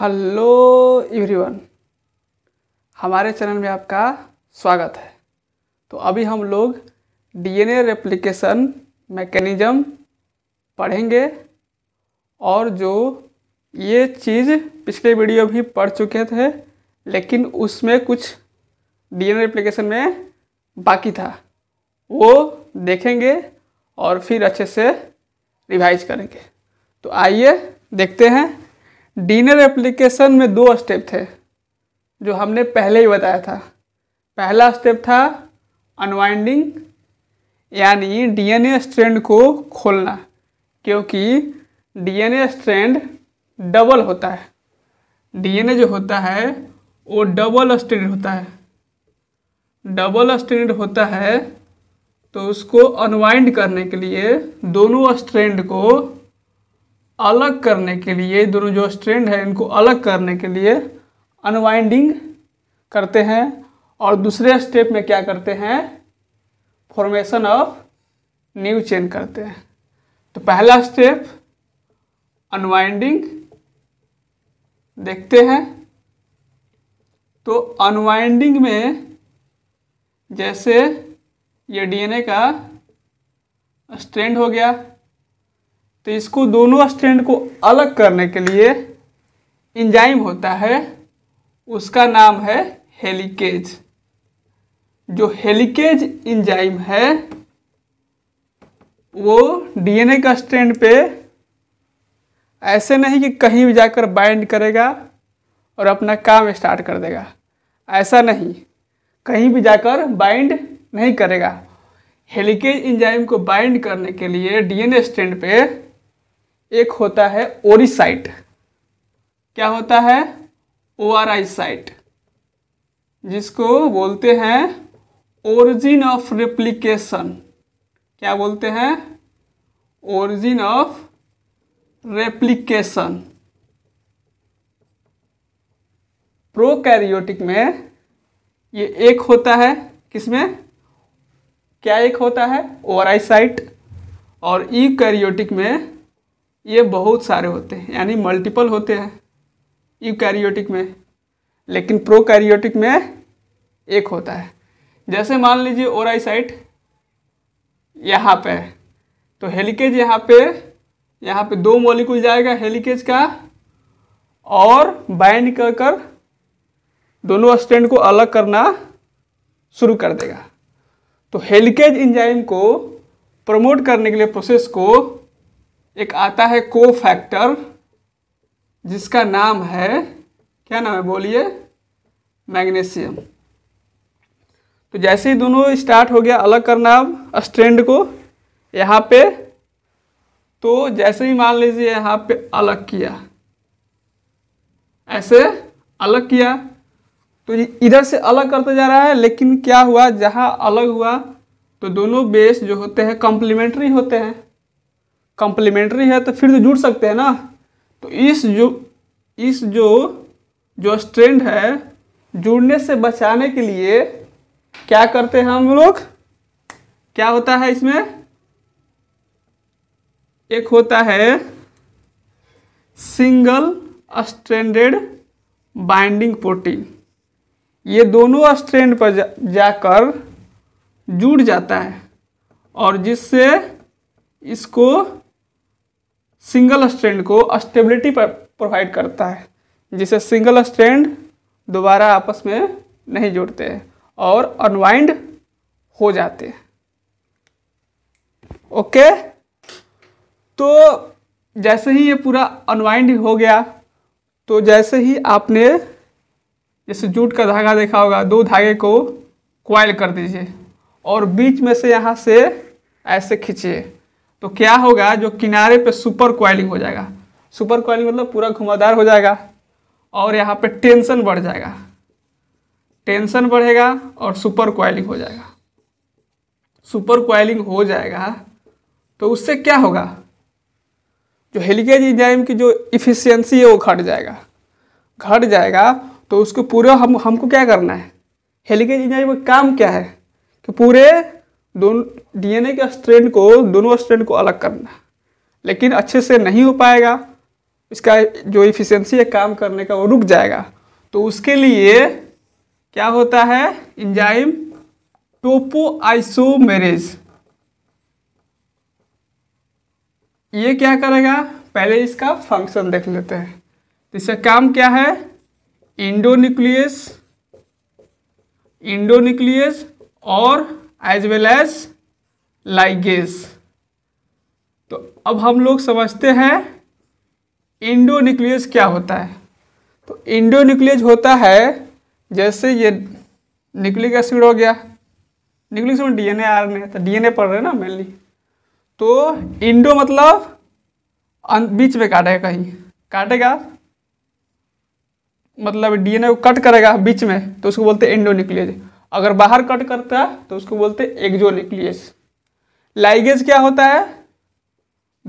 hello everyone हमारे channel में आपका स्वागत है तो अभी हम लोग डीएनए रेप्लिकेशन मैकेनिज्म पढ़ेंगे और जो ये चीज़ पिछले वीडियो भी पढ़ चुके थे लेकिन उसमें कुछ डीएनए रेप्लिकेशन में बाकी था वो देखेंगे और फिर अच्छे से रिवाइज करेंगे तो आइए देखते हैं डिनर एप्लीकेशन में दो स्टेप थे जो हमने पहले ही बताया था पहला स्टेप था अनवाइंडिंग यानी डीएनए स्ट्रैंड को खोलना क्योंकि डीएनए स्ट्रैंड डबल होता है डीएनए जो होता है वो डबल स्ट्रैंड होता है डबल स्ट्रैंड होता है तो उसको अनवाइंड करने के लिए दोनों स्ट्रैंड को अलग करने के लिए दोनों जो स्ट्रेंड है इनको अलग करने के लिए अनवाइंडिंग करते हैं और दूसरे स्टेप में क्या करते हैं फॉर्मेशन ऑफ न्यू चेन करते हैं तो पहला स्टेप अनवाइंडिंग देखते हैं तो अनवाइंडिंग में जैसे ये डीएनए का स्ट्रेंड हो गया तो इसको दोनों स्टैंड को अलग करने के लिए इंजाइम होता है उसका नाम है हेलिकेज जो हेलिकेज इंजाइम है वो डीएनए का स्टैंड पे ऐसे नहीं कि कहीं भी जाकर बाइंड करेगा और अपना काम स्टार्ट कर देगा ऐसा नहीं कहीं भी जाकर बाइंड नहीं करेगा हेलिकेज इंजाइम को बाइंड करने के लिए डीएनए स्टैंड पे एक होता है ओरिसाइट क्या होता है ओ आर आई साइट जिसको बोलते हैं ओरिजिन ऑफ रेप्लिकेशन क्या बोलते हैं ओरिजिन ऑफ रेप्लिकेशन प्रोकैरियोटिक में ये एक होता है किसमें क्या एक होता है ओ आर आई साइट और ई कैरियोटिक में ये बहुत सारे होते हैं यानी मल्टीपल होते हैं यूकैरियोटिक में लेकिन प्रोकैरियोटिक में एक होता है जैसे मान लीजिए ओराइसाइट यहाँ पे है तो हेलिकेज यहाँ पे यहाँ पे दो मॉलिक्यूल जाएगा हेलिकेज का और बाइंड कर कर दोनों स्टैंड को अलग करना शुरू कर देगा तो हेलिकेज इंजाइम को प्रमोट करने के लिए प्रोसेस को एक आता है को फैक्टर जिसका नाम है क्या नाम है बोलिए मैग्नीशियम तो जैसे ही दोनों स्टार्ट हो गया अलग करना अब स्ट्रेंड को यहाँ पे तो जैसे ही मान लीजिए यहाँ पे अलग किया ऐसे अलग किया तो इधर से अलग करता जा रहा है लेकिन क्या हुआ जहाँ अलग हुआ तो दोनों बेस जो होते हैं कॉम्प्लीमेंट्री होते हैं कंप्लीमेंट्री है तो फिर से तो जुड़ सकते हैं ना तो इस जो इस जो जो स्ट्रेंड है जुड़ने से बचाने के लिए क्या करते हैं हम लोग क्या होता है इसमें एक होता है सिंगल स्ट्रेंडेड बाइंडिंग प्रोटीन ये दोनों स्ट्रेंड पर जा, जाकर जुड़ जाता है और जिससे इसको सिंगल स्ट्रैंड को स्टेबिलिटी प्रोवाइड करता है जिसे सिंगल स्ट्रैंड दोबारा आपस में नहीं जुड़ते हैं और अनवाइंड हो जाते हैं ओके तो जैसे ही ये पूरा अनवाइंड हो गया तो जैसे ही आपने जैसे जूट का धागा देखा होगा दो धागे को क्वाइल कर दीजिए और बीच में से यहाँ से ऐसे खींचिए तो क्या होगा जो किनारे पे सुपर क्वाइलिंग हो जाएगा सुपर क्वाइलिंग मतलब पूरा घुमादार हो जाएगा और यहाँ पे टेंशन बढ़ जाएगा टेंशन बढ़ेगा और सुपर क्वाइलिंग हो जाएगा सुपर क्वाइलिंग हो जाएगा तो उससे क्या होगा जो हेलिकेज इंजाइम की जो इफिशियंसी है वो घट जाएगा घट जाएगा तो उसको पूरा हम हमको क्या करना है हेलिकेज इंजाइम का काम क्या है कि पूरे दोनों डीएनए के स्ट्रेंड को दोनों स्ट्रेंड को अलग करना लेकिन अच्छे से नहीं हो पाएगा इसका जो इफ़िशेंसी है काम करने का वो रुक जाएगा तो उसके लिए क्या होता है इंजाइम टोपो आइसोमेरेज ये क्या करेगा पहले इसका फंक्शन देख लेते हैं तो इसका काम क्या है इंडोन्यूक्लियस इंडोन्यूक्लियस और एज वेल एज लाइगेस तो अब हम लोग समझते हैं इंडो न्यूक्लियस क्या होता है तो इंडो न्यूक्लियस होता है जैसे ये न्यूक्लिक एसिड हो गया न्यूक्लिक एसिड डीएनए आरएनए तो डीएनए पढ़ रहे हैं ना मेनली तो इंडो मतलब अं-, बीच में काटेगा कहीं काटेगा मतलब डीएनए को कट करेगा बीच में तो उसको बोलते हैं इंडो न्यूक्लियस अगर बाहर कट करता है तो उसको बोलते हैं न्यूक्लियस लाइगेज क्या होता है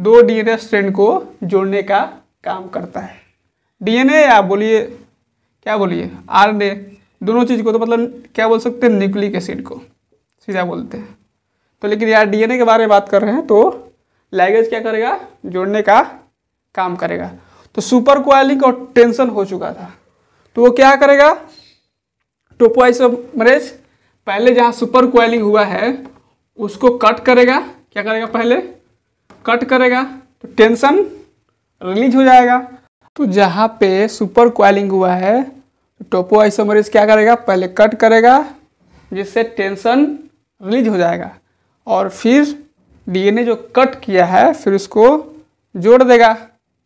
दो डीएनए स्ट्रैंड को जोड़ने का काम करता है डीएनए या बोलिए क्या बोलिए आरएनए दोनों चीज़ को तो मतलब क्या बोल सकते हैं न्यूक्लिक एसिड को सीधा बोलते हैं तो लेकिन यार डीएनए के बारे में बात कर रहे हैं तो लाइगेज क्या करेगा जोड़ने का काम करेगा तो सुपर क्वालिंग और टेंशन हो चुका था तो वो क्या करेगा टोपोआइसोमरेज पहले जहाँ सुपर क्वाइलिंग हुआ है उसको कट करेगा क्या करेगा पहले कट करेगा तो टेंशन रिलीज हो जाएगा तो जहाँ पे सुपर क्वाइलिंग हुआ है तो टोपो आइसोमरेज क्या करेगा पहले कट करेगा जिससे टेंशन रिलीज हो जाएगा और फिर डीएनए जो कट किया है फिर उसको जोड़ देगा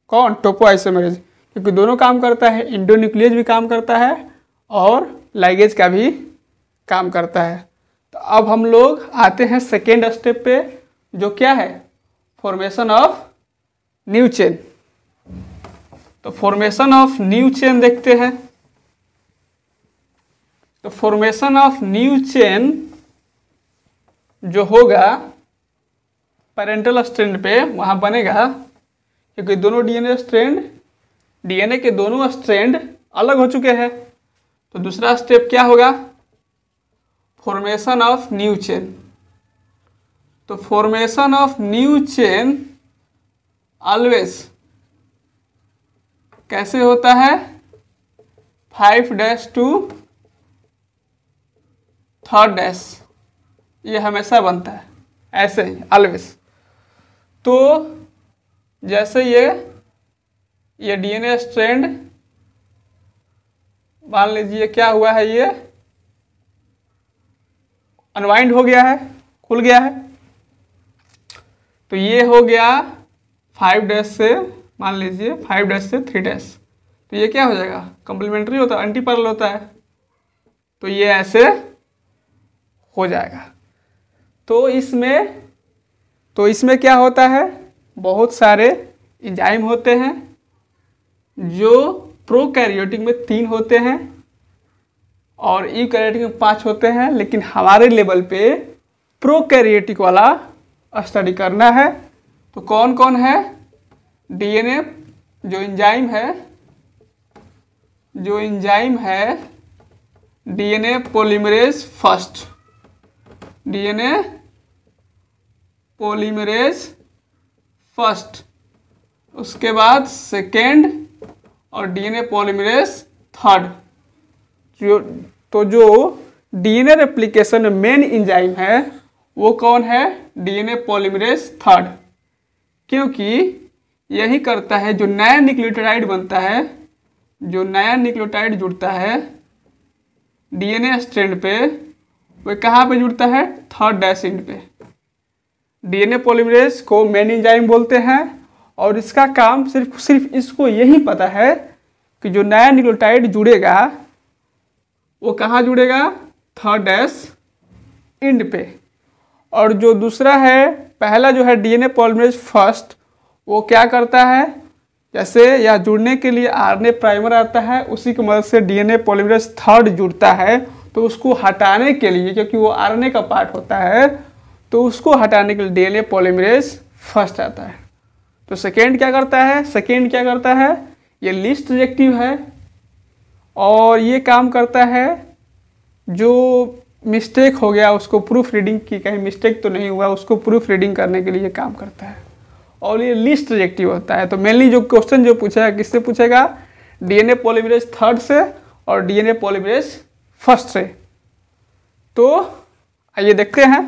कौन टोपो आइसोमरेज क्योंकि दोनों काम करता है इंडोन्यूक्लियज भी काम करता है और लाइगेज का भी काम करता है तो अब हम लोग आते हैं सेकेंड स्टेप पे जो क्या है फॉर्मेशन ऑफ न्यू चेन तो फॉर्मेशन ऑफ न्यू चेन देखते हैं तो फॉर्मेशन ऑफ न्यू चेन जो होगा पेरेंटल स्ट्रैंड पे वहाँ बनेगा क्योंकि दोनों डीएनए स्ट्रैंड डीएनए के दोनों स्ट्रैंड अलग हो चुके हैं तो दूसरा स्टेप क्या होगा फॉर्मेशन ऑफ न्यू चेन तो formation of new chain always कैसे होता है five dash to third dash ये हमेशा बनता है ऐसे ही ऑलवेज तो जैसे ये ये डीएनए स्ट्रैंड मान लीजिए क्या हुआ है ये अनवाइंड हो गया है खुल गया है तो ये हो गया फाइव डैश से मान लीजिए फाइव डैश से थ्री डैश तो ये क्या हो जाएगा कंप्लीमेंट्री होता है एंटी पर्ल होता है तो ये ऐसे हो जाएगा तो इसमें तो इसमें क्या होता है बहुत सारे इजाइम होते हैं जो प्रोकैरियोटिक में तीन होते हैं और यूकैरियोटिक में पांच होते हैं लेकिन हमारे लेवल पे प्रोकैरियोटिक वाला स्टडी करना है तो कौन कौन है डीएनए जो इंजाइम है जो इंजाइम है DNA polymerase first DNA polymerase first उसके बाद सेकेंड और डीएनए पॉलीमरेज थर्ड जो तो जो डीएनए रेप्लिकेशन में मेन इंजाइम है वो कौन है डीएनए पॉलीमरेज थर्ड क्योंकि यही करता है जो नया निक्लोटाइड बनता है जो नया निक्लोटाइड जुड़ता है डीएनए स्ट्रैंड पे वह कहाँ पे जुड़ता है थर्ड डैश इंड पे डीएनए पॉलीमरेज को मेन इंजाइम बोलते हैं और इसका काम सिर्फ सिर्फ इसको यही पता है कि जो नया न्यूक्लियोटाइड जुड़ेगा वो कहाँ जुड़ेगा थर्ड डैश इंड पे और जो दूसरा है पहला जो है डीएनए पॉलीमरेज फर्स्ट वो क्या करता है जैसे यह जुड़ने के लिए आरएनए प्राइमर आता है उसी की मदद से डीएनए पॉलीमरेज थर्ड जुड़ता है तो उसको हटाने के लिए क्योंकि वो आरएनए का पार्ट होता है तो उसको हटाने के लिए डीएनए पॉलीमरेज फर्स्ट आता है तो सेकेंड क्या करता है सेकेंड क्या करता है ये लिस्ट रिजेक्टिव है और ये काम करता है जो मिस्टेक हो गया उसको प्रूफ रीडिंग की कहीं मिस्टेक तो नहीं हुआ उसको प्रूफ रीडिंग करने के लिए काम करता है और ये लिस्ट रिजेक्टिव होता है तो मेनली जो क्वेश्चन जो पूछेगा किससे पूछेगा डीएनए पॉलीमरेज थर्ड से और डीएनए पॉलीमरेज फर्स्ट से तो आइए देखते हैं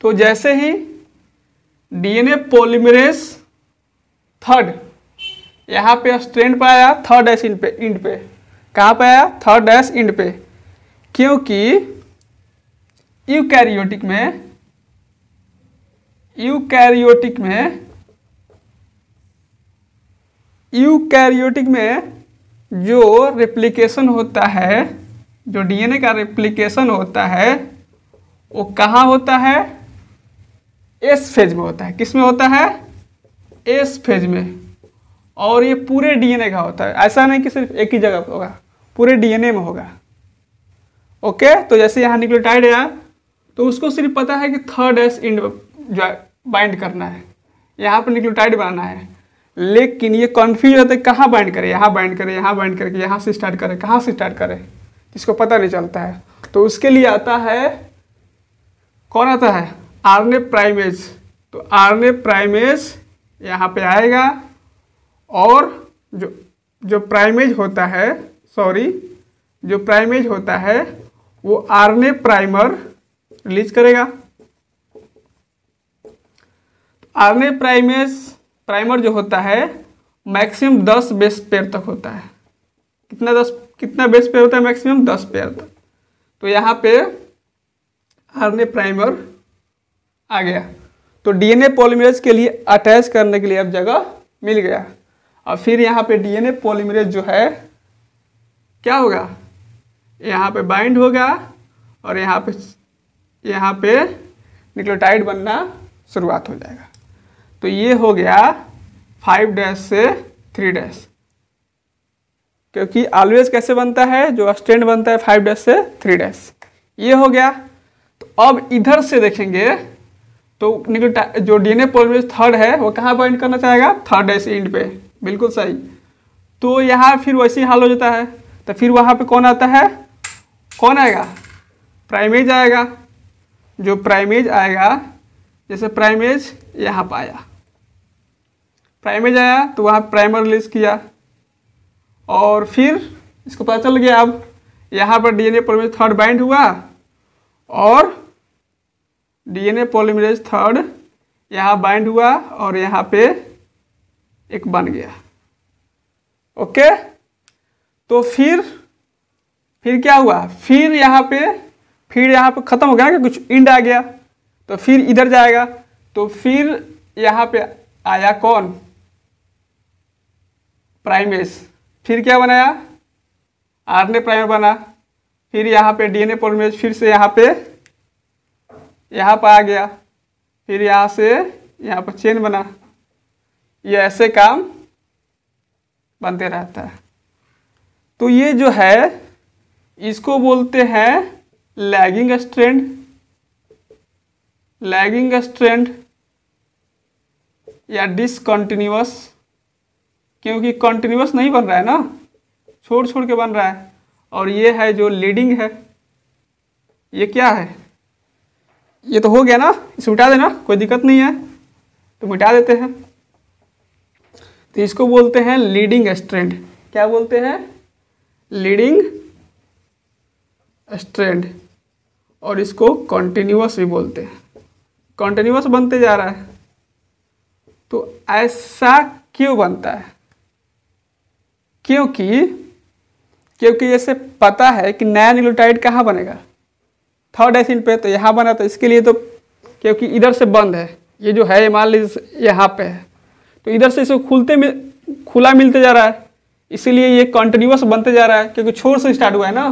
तो जैसे ही डीएनए पॉलीमरेज थर्ड यहाँ पे स्ट्रेंड पे आया थर्ड डैश इंड पे इंड पे कहाँ पे आया थर्ड डैश इंड पे क्योंकि यूकैरियोटिक में यूकैरियोटिक में यूकैरियोटिक में जो रेप्लिकेशन होता है जो डीएनए का रेप्लिकेशन होता है वो कहाँ होता है एस फेज में होता है किस में होता है एस फेज में और ये पूरे डीएनए का होता है ऐसा नहीं कि सिर्फ एक ही जगह होगा पूरे डीएनए में होगा ओके तो जैसे यहाँ निक्लोटाइड है तो उसको सिर्फ पता है कि थर्ड एस इंड जो बाइंड करना है यहाँ पर निक्लोटाइड बनाना है लेकिन ये कन्फ्यूज होता है कहाँ बाइंड करें यहाँ बाइंड करें यहाँ बाइंड करके यहाँ से स्टार्ट करें कहाँ से स्टार्ट करें जिसको पता नहीं चलता है तो उसके लिए आता है कौन आता है आरने प्राइमेज तो आरने प्राइमेज यहाँ पे आएगा और जो जो प्राइमेज होता है सॉरी जो प्राइमेज होता है वो आरने प्राइमर रिलीज करेगा तो आरने प्राइमेज प्राइमर जो होता है मैक्सिमम दस बेस पेयर तक होता है कितना दस कितना बेस पेयर होता है मैक्सिमम दस पेयर तक तो यहाँ पे आरने प्राइमर आ गया तो डीएनए पॉलीमरेज के लिए अटैच करने के लिए अब जगह मिल गया और फिर यहाँ पे डीएनए पॉलीमरेज जो है क्या होगा यहाँ पे बाइंड होगा और यहाँ पे यहाँ पे निक्लोटाइड बनना शुरुआत हो जाएगा तो ये हो गया फाइव डैश से थ्री डैश क्योंकि ऑलवेज कैसे बनता है जो स्टैंड बनता है फाइव डैश से थ्री डैश ये हो गया तो अब इधर से देखेंगे तो निकल जो डीएनए पॉलीमरेज थर्ड है वो कहाँ बाइंड करना चाहेगा थर्ड एस एंड पे बिल्कुल सही तो यहाँ फिर वैसे ही हाल हो जाता है तो फिर वहाँ पे कौन आता है कौन आएगा प्राइमेज आएगा जो प्राइमेज आएगा जैसे प्राइमेज यहाँ पर आया प्राइमेज आया तो वहाँ प्राइमर रिलीज किया और फिर इसको पता चल गया अब यहाँ पर डीएनए पॉलीमरेज थर्ड बाइंड हुआ और डीएनए पॉलीमरेज थर्ड यहाँ बाइंड हुआ और यहाँ पे एक बन गया ओके तो फिर फिर क्या हुआ फिर यहाँ पे फिर यहाँ पे ख़त्म हो गया क्या कुछ इंड आ गया तो फिर इधर जाएगा तो फिर यहाँ पे आया कौन प्राइमेस फिर क्या बनाया आरने प्राइमर बना फिर यहाँ पे डीएनए एन फिर से यहाँ पे यहाँ पर आ गया फिर यहाँ से यहाँ पर चेन बना ये ऐसे काम बनते रहता है तो ये जो है इसको बोलते हैं लैगिंग स्ट्रेंड लैगिंग स्ट्रेंड या डिसकंटिन्यूस क्योंकि कंटिन्यूस नहीं बन रहा है ना छोड़ छोड़ के बन रहा है और ये है जो लीडिंग है ये क्या है ये तो हो गया ना इसे मिटा देना कोई दिक्कत नहीं है तो मिटा देते हैं तो इसको बोलते हैं लीडिंग स्ट्रेंड क्या बोलते हैं लीडिंग स्ट्रेंड और इसको कॉन्टिन्यूस भी बोलते हैं कॉन्टिन्यूस बनते जा रहा है तो ऐसा क्यों बनता है क्योंकि क्योंकि जैसे पता है कि नया न्यूक्लियोटाइड कहाँ बनेगा थर्ड है पे तो यहाँ बना तो इसके लिए तो क्योंकि इधर से बंद है ये जो है मान लीजिए यहाँ पे है तो इधर से इसको खुलते मिल खुला मिलते जा रहा है इसीलिए ये कंटिन्यूस बनते जा रहा है क्योंकि छोर से स्टार्ट हुआ है ना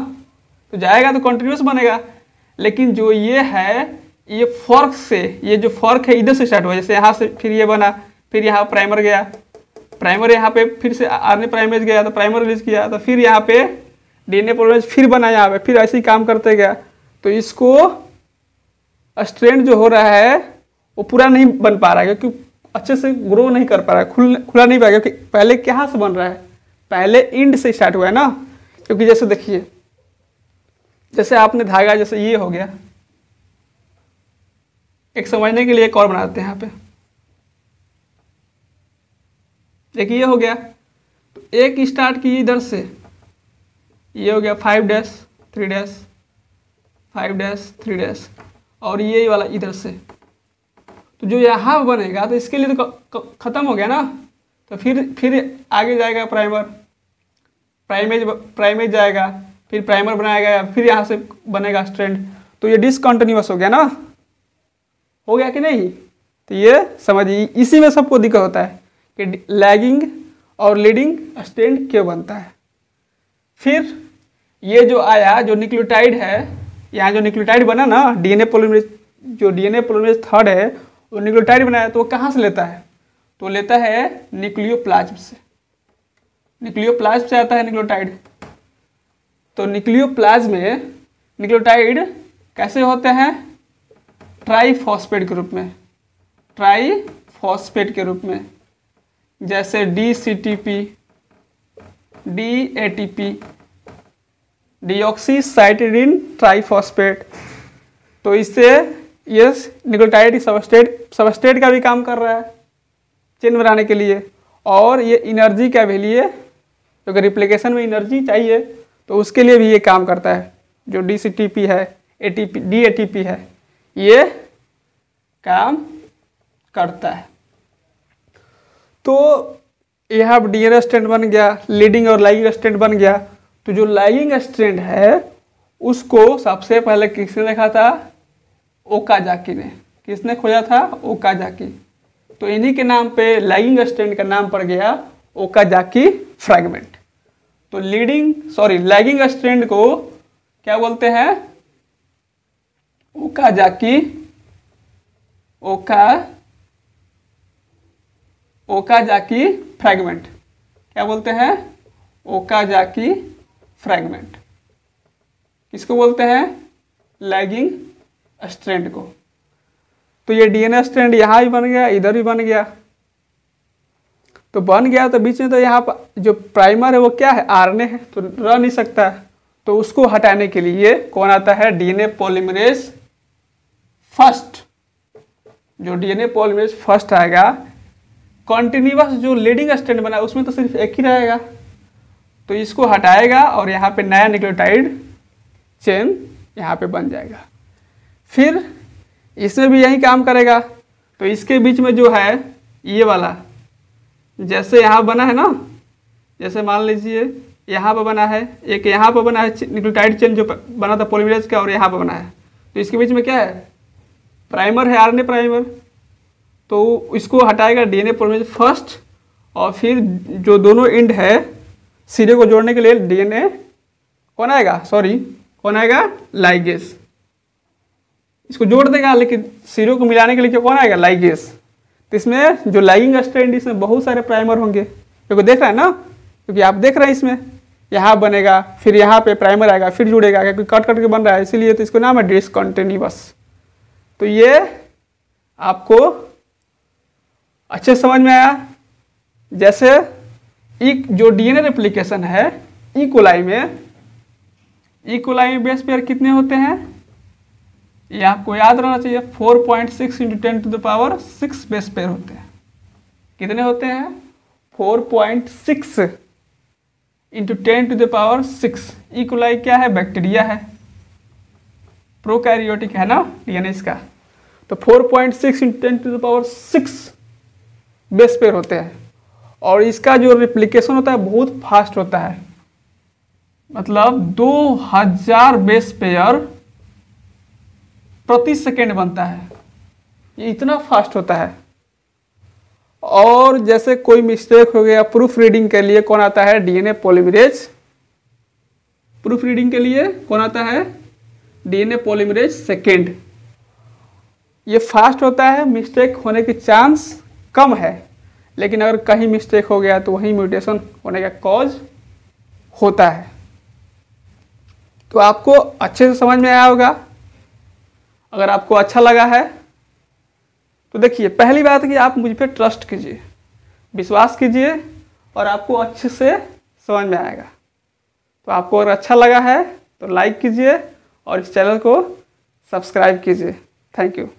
तो जाएगा तो कंटिन्यूस बनेगा लेकिन जो ये है ये फर्क से ये जो फर्क है इधर से स्टार्ट हुआ जैसे यहाँ से फिर ये बना फिर यहाँ प्राइमर गया प्राइमर यहाँ पे फिर से आर प्राइमरेज गया तो प्राइमर रिलीज किया तो फिर यहाँ पे डी एन फिर बना यहाँ पे फिर ऐसे ही काम करते गया तो इसको स्ट्रेंड जो हो रहा है वो पूरा नहीं बन पा रहा है क्योंकि अच्छे से ग्रो नहीं कर पा रहा है खुल खुला नहीं रहा क्योंकि पहले कहाँ से बन रहा है पहले इंड से स्टार्ट हुआ है ना क्योंकि जैसे देखिए जैसे आपने धागा जैसे ये हो गया एक समझने के लिए एक और बनाते हैं यहाँ पे देखिए ये हो गया तो एक स्टार्ट की इधर से ये हो गया five dash three dash five dash three dash और ये वाला इधर से तो जो यहाँ बनेगा तो इसके लिए तो ख़त्म हो गया ना तो फिर फिर आगे जाएगा प्राइमर प्राइमेज प्राइमेज जाएगा फिर प्राइमर बनाया गया फिर यहाँ से बनेगा स्ट्रेंड तो ये डिसकन्टिन्यूस हो गया ना हो गया कि नहीं तो ये समझिए इसी में सबको दिक्कत होता है कि लैगिंग और लीडिंग स्टैंड क्यों बनता है फिर ये जो आया जो निक्लोटाइड है यहाँ जो न्यूक्लियोटाइड बना ना डीएनए पोलोमेज जो डीएनए पोलोमेज थर्ड है वो न्यूक्लियोटाइड बनाया तो वो कहाँ से लेता है तो लेता है न्यूक्लियो से न्यूक्लियो से आता है न्यूक्लियोटाइड तो न्यूक्लियो में न्यूक्लियोटाइड कैसे होते हैं ट्राईफॉस्फेट के रूप में ट्राईफॉस्फेट के रूप में जैसे D C T P D A T P deoxycytidine triphosphate तो इससे ये निकोटाइड सबस्टेट सबस्टेट का भी काम कर रहा है चेन बनाने के लिए और ये इनर्जी का भी लिए क्योंकि तो रिप्लिकेशन में इनर्जी चाहिए तो उसके लिए भी ये काम करता है जो डी सी टी पी है A T P D A T P है ये काम करता है तो यहाँ डी एन स्टैंड बन गया लीडिंग और लाइव स्टेंट बन गया तो जो लैगिंग स्ट्रेंड है उसको सबसे पहले किसने देखा था ओकाजाकी ने किसने खोजा था ओकाजाकी तो इन्हीं के नाम पे लैगिंग स्ट्रेंड का नाम पड़ गया ओकाजाकी फ्रैगमेंट तो लीडिंग सॉरी लैगिंग स्ट्रेंड को क्या बोलते हैं ओकाजाकी ओका ओकाजाकी फ्रैगमेंट क्या बोलते हैं ओकाजाकी फ्रैगमेंट किसको बोलते हैं लैगिंग स्ट्रैंड को तो ये डीएनए स्ट्रैंड यहाँ भी बन गया इधर भी बन गया तो बन गया तो बीच में तो यहाँ पर जो प्राइमर है वो क्या है आरएनए है तो रह नहीं सकता है तो उसको हटाने के लिए कौन आता है डीएनए पॉलीमरेज फर्स्ट जो डीएनए पॉलीमरेज फर्स्ट आएगा कॉन्टिन्यूस जो लीडिंग स्टैंड बना उसमें तो सिर्फ एक ही रहेगा तो इसको हटाएगा और यहाँ पे नया निक्लोटाइड चेन यहाँ पे बन जाएगा फिर इसमें भी यही काम करेगा तो इसके बीच में जो है ये वाला जैसे यहाँ बना है ना जैसे मान लीजिए यहाँ पर बना है एक यहाँ पर बना है निक्लोटाइड चेन जो बना था पोलिविलेज का और यहाँ पर बना है तो इसके बीच में क्या है प्राइमर है आर प्राइमर तो इसको हटाएगा डी एन फर्स्ट और फिर जो दोनों इंड है सिरे को जोड़ने के लिए डीएनए कौन आएगा सॉरी कौन आएगा लाइगेस इसको जोड़ देगा लेकिन सिरे को मिलाने के लिए क्या कौन आएगा लाइगेस तो इसमें जो लाइगिंग स्टैंड इसमें बहुत सारे प्राइमर होंगे क्योंकि देख रहे हैं ना क्योंकि आप देख रहे हैं इसमें यहाँ बनेगा फिर यहाँ पे प्राइमर आएगा फिर जुड़ेगा क्योंकि कट कट के बन रहा है इसीलिए तो इसको नाम है डिसकॉन्टिन्यूस तो ये आपको अच्छे समझ में आया जैसे जो डीएनए रेप्लिकेशन है इकोलाई e में इकोलाई में बेस पेयर कितने होते हैं ये आपको याद रहना चाहिए four point six into ten to the power six base pair होते हैं कितने होते हैं four point six into ten to the power six E coli क्या है बैक्टीरिया है प्रोकैरियोटिक है ना डीएनए इसका तो four point six into ten to the power six base pair होते हैं और इसका जो रिप्लिकेशन होता है बहुत फास्ट होता है मतलब दो हजार बेस पेयर प्रति सेकेंड बनता है ये इतना फास्ट होता है और जैसे कोई मिस्टेक हो गया प्रूफ रीडिंग के लिए कौन आता है डीएनए पॉलीमरेज प्रूफ रीडिंग के लिए कौन आता है डीएनए पॉलीमरेज सेकेंड ये फास्ट होता है मिस्टेक होने की चांस कम है लेकिन अगर कहीं मिस्टेक हो गया तो वहीं म्यूटेशन होने का कॉज होता है तो आपको अच्छे से समझ में आया होगा अगर आपको अच्छा लगा है तो देखिए पहली बात कि आप मुझ पर ट्रस्ट कीजिए विश्वास कीजिए और आपको अच्छे से समझ में आएगा तो आपको अगर अच्छा लगा है तो लाइक कीजिए और इस चैनल को सब्सक्राइब कीजिए थैंक यू